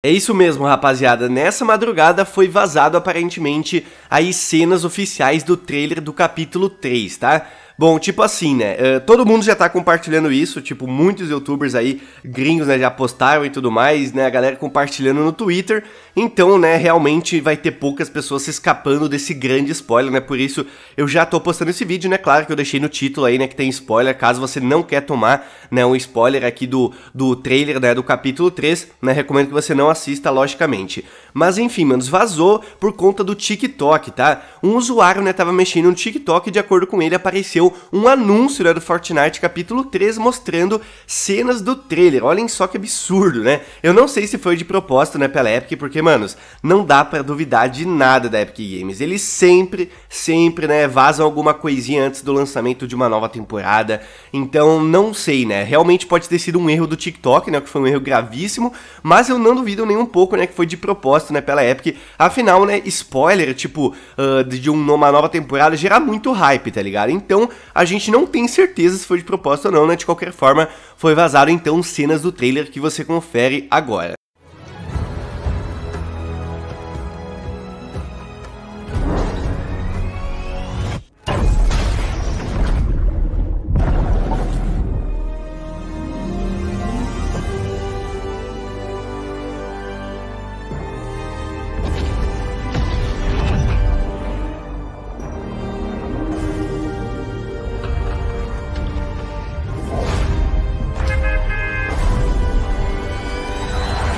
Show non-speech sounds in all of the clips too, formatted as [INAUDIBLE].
É isso mesmo, rapaziada. Nessa madrugada foi vazado aparentemente as cenas oficiais do trailer do capítulo 3, tá? Bom, tipo assim, né? Eh, todo mundo já tá compartilhando isso, tipo, muitos youtubers aí, gringos, né, já postaram e tudo mais, né? A galera compartilhando no Twitter. Então, né, realmente vai ter poucas pessoas se escapando desse grande spoiler, né? Por isso eu já tô postando esse vídeo, né? Claro que eu deixei no título aí, né, que tem spoiler, caso você não quer tomar, né, um spoiler aqui do, do trailer, né, do capítulo 3, né? Recomendo que você não assista, logicamente. Mas enfim, manos, vazou por conta do TikTok, tá? Um usuário, né, tava mexendo no TikTok e de acordo com ele apareceu um anúncio né, do Fortnite capítulo 3 mostrando cenas do trailer. Olhem só que absurdo, né? Eu não sei se foi de propósito, né, pela Epic, porque, manos, não dá para duvidar de nada da Epic Games. Eles sempre, sempre, né, vazam alguma coisinha antes do lançamento de uma nova temporada. Então, não sei, né? Realmente pode ter sido um erro do TikTok, né, que foi um erro gravíssimo, mas eu não duvido nem um pouco, né, que foi de propósito, né, pela Epic. Afinal, né, spoiler, tipo, uh, de uma nova temporada gera muito hype, tá ligado? Então, a gente não tem certeza se foi de propósito ou não, né? De qualquer forma, foi vazado então cenas do trailer que você confere agora.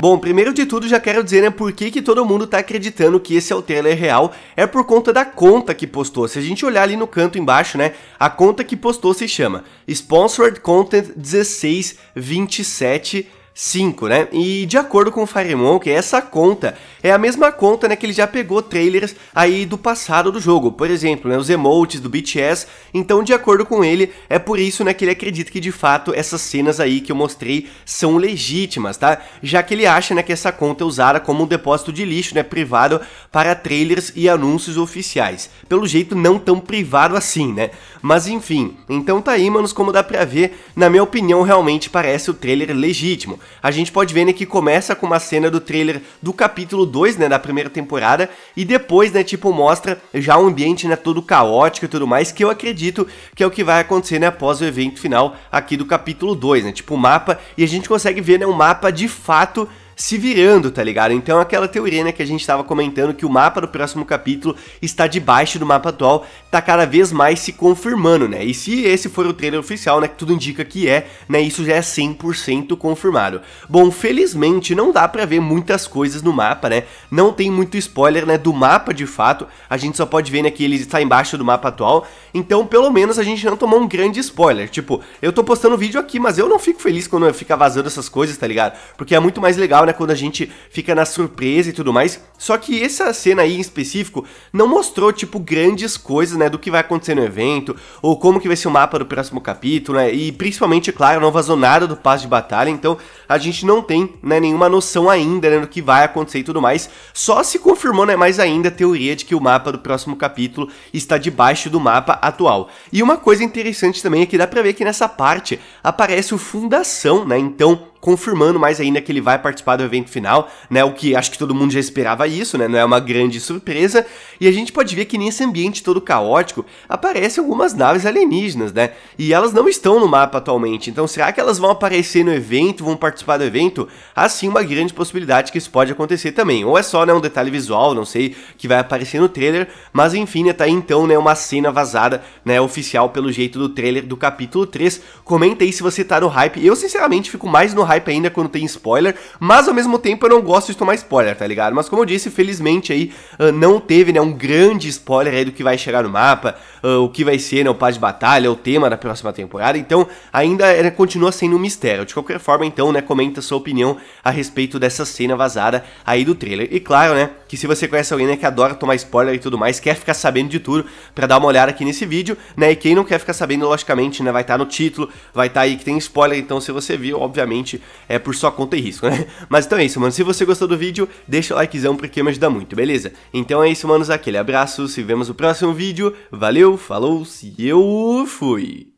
Bom, primeiro de tudo já quero dizer, né, por que, que todo mundo tá acreditando que esse é o trailer real, é por conta da conta que postou. Se a gente olhar ali no canto embaixo, né, a conta que postou se chama Sponsored Content 1627 5, né? E de acordo com o que essa conta é a mesma conta né, que ele já pegou trailers aí do passado do jogo, por exemplo, né, os emotes do BTS, então de acordo com ele, é por isso né, que ele acredita que de fato essas cenas aí que eu mostrei são legítimas, tá? Já que ele acha né, que essa conta é usada como um depósito de lixo né, privado para trailers e anúncios oficiais, pelo jeito não tão privado assim, né? Mas enfim, então tá aí, manos, como dá pra ver, na minha opinião realmente parece o trailer legítimo, a gente pode ver né, que começa com uma cena do trailer do capítulo 2, né, da primeira temporada, e depois, né, tipo, mostra já um ambiente, né, todo caótico e tudo mais, que eu acredito que é o que vai acontecer, né, após o evento final aqui do capítulo 2, né, tipo, o mapa, e a gente consegue ver, né, um mapa de fato se virando, tá ligado? Então é aquela teoria, né, que a gente tava comentando que o mapa do próximo capítulo está debaixo do mapa atual, tá cada vez mais se confirmando, né? E se esse for o trailer oficial, né, que tudo indica que é, né, isso já é 100% confirmado. Bom, felizmente não dá pra ver muitas coisas no mapa, né? Não tem muito spoiler, né, do mapa de fato. A gente só pode ver, né, que ele está embaixo do mapa atual. Então, pelo menos a gente não tomou um grande spoiler. Tipo, eu tô postando vídeo aqui, mas eu não fico feliz quando fica vazando essas coisas, tá ligado? Porque é muito mais legal, né? quando a gente fica na surpresa e tudo mais. Só que essa cena aí em específico não mostrou, tipo, grandes coisas, né, do que vai acontecer no evento, ou como que vai ser o mapa do próximo capítulo, né, e principalmente, claro, não vazou nada do passe de batalha, então a gente não tem, né, nenhuma noção ainda, né, do que vai acontecer e tudo mais. Só se confirmou, né, mais ainda a teoria de que o mapa do próximo capítulo está debaixo do mapa atual. E uma coisa interessante também é que dá pra ver que nessa parte aparece o Fundação, né, então confirmando mais ainda que ele vai participar do evento final, né? O que acho que todo mundo já esperava isso, né? Não é uma grande surpresa. E a gente pode ver que nesse ambiente todo caótico aparecem algumas naves alienígenas, né? E elas não estão no mapa atualmente. Então, será que elas vão aparecer no evento, vão participar do evento? Assim, uma grande possibilidade que isso pode acontecer também. Ou é só né, um detalhe visual, não sei, que vai aparecer no trailer, mas enfim, né, tá aí então né, uma cena vazada, né, oficial pelo jeito do trailer do capítulo 3. Comenta aí se você tá no hype. Eu, sinceramente, fico mais no hype hype ainda quando tem spoiler, mas ao mesmo tempo eu não gosto de tomar spoiler, tá ligado? Mas como eu disse, felizmente aí uh, não teve, né, um grande spoiler aí do que vai chegar no mapa, uh, o que vai ser, né, o par de batalha, o tema da próxima temporada, então ainda né, continua sendo um mistério. De qualquer forma, então, né, comenta sua opinião a respeito dessa cena vazada aí do trailer. E claro, né, que se você conhece alguém né, que adora tomar spoiler e tudo mais, quer ficar sabendo de tudo, para dar uma olhada aqui nesse vídeo, né? E quem não quer ficar sabendo, logicamente, né, vai estar tá no título, vai estar tá aí que tem spoiler, então se você viu, obviamente, é por sua conta e risco, né? [LAUGHS] Mas então é isso, mano. Se você gostou do vídeo, deixa o likezão porque me ajuda muito, beleza? Então é isso, manos, aquele abraço, se vemos no próximo vídeo. Valeu, falou, se eu fui!